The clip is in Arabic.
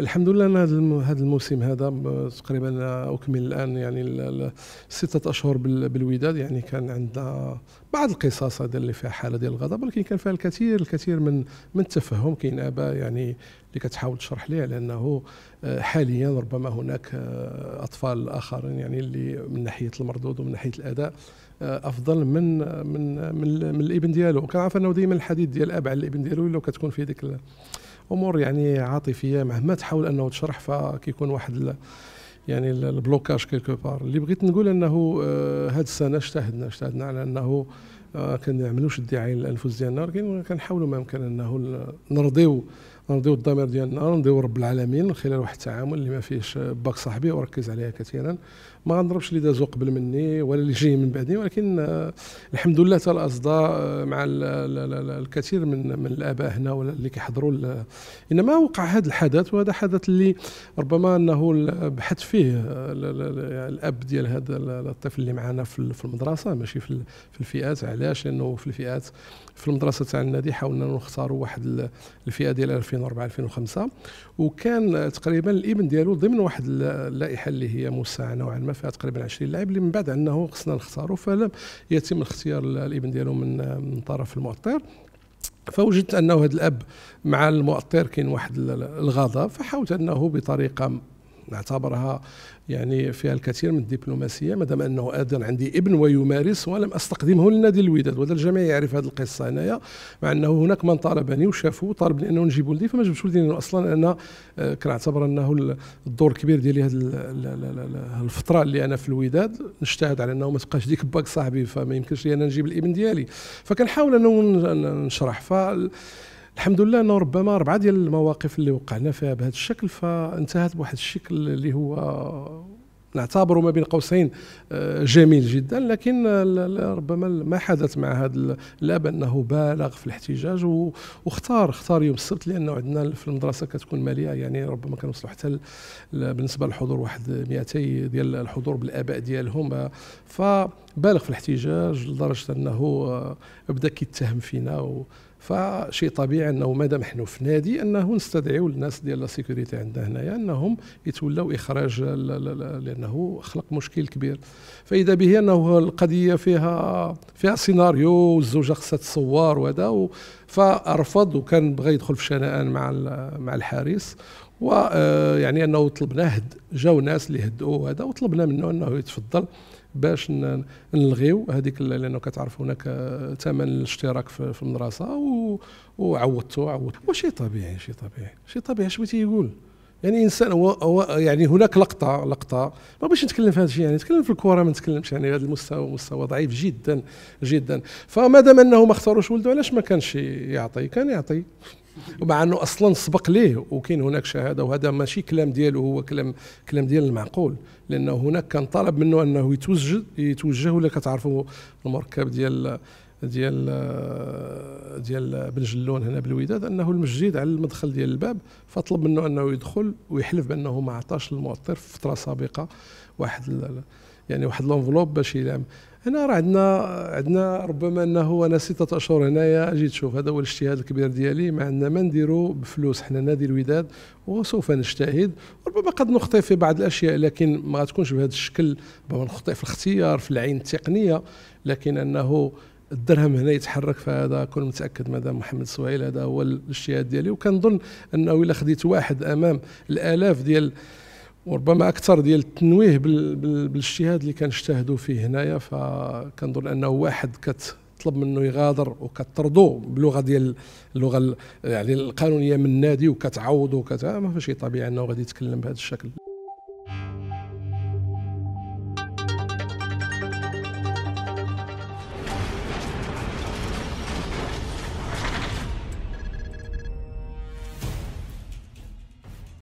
الحمد لله انا هذا الموسم هذا تقريبا اكمل الان يعني سته اشهر بالوداد يعني كان عندنا بعض القصص هذا اللي فيها حاله ديال الغضب ولكن كان فيها الكثير الكثير من من التفهم كاين اباء يعني اللي كتحاول تشرح ليه على انه آه، حاليا ربما هناك آه، اطفال اخرين يعني اللي من ناحيه المردود ومن ناحيه الاداء آه، افضل من من من, من الابن ديالو كنعرف انه دائما الحديث ديال الاب على الابن ديالو لو كتكون في ديك امور يعني عاطفيه مهما تحاول انه تشرح فكيكون واحد يعني البلوكاج كيلكو بار اللي بغيت نقول انه آه، هاد السنه اجتهدنا اجتهدنا على انه آه، كنعملوش الدعايه للانفس ديالنا ولكن كنحاولوا ما يمكن انه نرضيو نرضيو الضمير ديالنا نرضيو رب العالمين من خلال واحد التعامل اللي ما فيهش باك صاحبي وركز عليها كثيرا ما غنضربش اللي دازو قبل مني ولا اللي جاي من بعدي ولكن آه، الحمد لله حتى الاصداء آه، مع الكثير من من الاباء هنا ولا اللي كيحضروا انما وقع هذا الحدث وهذا حدث اللي ربما انه بحث فيه آه، يعني الاب ديال هذا الطفل اللي معنا في المدرسه ماشي في الفئات علاش لانه في الفئات في المدرسه تاع النادي حاولنا نختاروا واحد الفئه ديال 2000 2004 2005 وكان تقريبا الابن ديالو ضمن واحد اللائحه اللي هي موسعه نوعا ما فيها تقريبا 20 لاعب اللي من بعد انه خصنا نختاروا فلم يتم اختيار الابن ديالو من من طرف المؤطر فوجدت انه هذا الاب مع المؤطر كاين واحد الغضب فحاولت انه بطريقه نعتبرها يعني فيها الكثير من الدبلوماسيه ما دام انه اذن عندي ابن ويمارس ولم استقدمه لنادي الوداد وهذا الجميع يعرف هذه القصه هنايا مع انه هناك من طالبني وشافوا طالبني انه نجيب ولدي فما جبتش ولدي اصلا انا آه، كنعتبر انه الدور الكبير ديالي هذه الفتره اللي انا في الوداد نجتهد على انه ما تبقاش ديك باك صاحبي فما يمكنش لي انا نجيب الابن ديالي فكنحاول انه نشرح ف الحمد لله انه ربما اربعه ديال المواقف اللي وقعنا فيها بهذا الشكل فانتهت بواحد الشكل اللي هو نعتبره ما بين قوسين آه، جميل جدا لكن ربما ما حدث مع هذا الاب انه بالغ في الاحتجاج واختار اختار يوم السبت لانه عندنا في المدرسه كتكون ماليه يعني ربما كنوصلوا حتى بالنسبه للحضور واحد 200 ديال الحضور بالاباء ديالهم فبالغ في الاحتجاج لدرجه انه آه، بدا كيتهم فينا فشيء طبيعي انه مادام حنا في نادي انه نستدعيو الناس ديال لا سيكوريتي عندنا هنايا انهم يتولوا اخراج لانه خلق مشكل كبير فاذا به انه القضيه فيها فيها سيناريو والزوجه خصها تصور وهذا فرفض وكان بغى يدخل في شنآن مع مع الحارس ويعني آه، انه طلبنا هد جاو ناس اللي هدؤوا هذا وطلبنا منه انه يتفضل باش نلغيو هذيك لانه كتعرف هناك آه، ثمن الاشتراك في المدرسه وعوضتو عوضت وشي طبيعي شي طبيعي شي طبيعي اش بغيتي يقول يعني انسان هو, هو يعني هناك لقطه لقطه ما بغيتش نتكلم في هذا الشيء يعني نتكلم في الكره ما نتكلمش يعني هذا المستوى مستوى ضعيف جدا جدا فما دام انه ما اختاروش ولده علاش ما كانش يعطي كان يعطي ومع انه اصلا سبق ليه وكاين هناك شهاده وهذا ماشي كلام ديالو هو كلام كلام ديال المعقول لانه هناك كان طلب منه انه يتوجه يتوجه ولا كتعرفوا المركب ديال ديال ديال بن جلون هنا بالوداد انه المسجد على المدخل ديال الباب فطلب منه انه يدخل ويحلف بانه ما عطاش المؤطر في فتره سابقه واحد يعني واحد لونفلوب باش يلام هنا راه عندنا عندنا ربما انه انا سته اشهر هنايا اجي تشوف هذا هو الاجتهاد الكبير ديالي ما عندنا ما نديرو بفلوس حنا نادي الوداد وسوف نجتهد ربما قد نخطئ في بعض الاشياء لكن ما غاتكونش بهذا الشكل ربما نخطئ في الاختيار في العين التقنيه لكن انه الدرهم هنا يتحرك فهذا كون متاكد مدام محمد سويل هذا هو الاجتهاد ديالي وكنظن انه الا خديت واحد امام الالاف ديال وربما اكثر ديال التنويه بالاجتهاد اللي كنجتهدوا فيه هنايا فكنظن انه واحد كتطلب منه يغادر وكتطردو باللغه ديال اللغه يعني القانونيه من النادي وكتعوضو وكت آه، ما فيش طبيعي انه غادي يتكلم بهذا الشكل